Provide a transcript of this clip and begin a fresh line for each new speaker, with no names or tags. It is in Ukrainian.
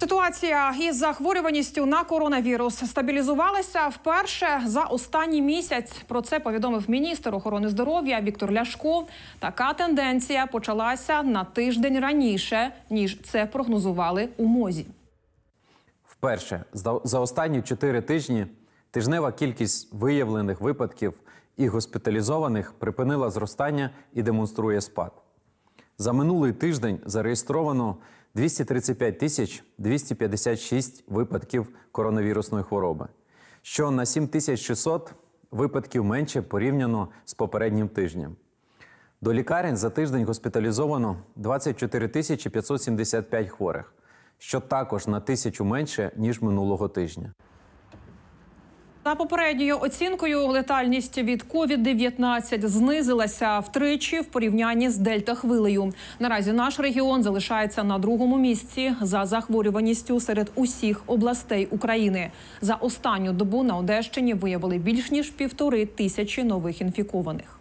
Ситуація із захворюваністю на коронавірус стабілізувалася вперше за останній місяць. Про це повідомив міністр охорони здоров'я Віктор Ляшко. Така тенденція почалася на тиждень раніше ніж це прогнозували у мозі.
Вперше за останні чотири тижні тижнева кількість виявлених випадків і госпіталізованих припинила зростання і демонструє спад. За минулий тиждень зареєстровано. 235 тисяч 256 випадків коронавірусної хвороби, що на 7600 випадків менше порівняно з попереднім тижнем. До лікарень за тиждень госпіталізовано 24 тисячі 575 хворих, що також на тисячу менше ніж минулого тижня.
За попередньою оцінкою, летальність від COVID-19 знизилася втричі в порівнянні з дельта-хвилею. Наразі наш регіон залишається на другому місці за захворюваністю серед усіх областей України. За останню добу на Одещині виявили більш ніж півтори тисячі нових інфікованих.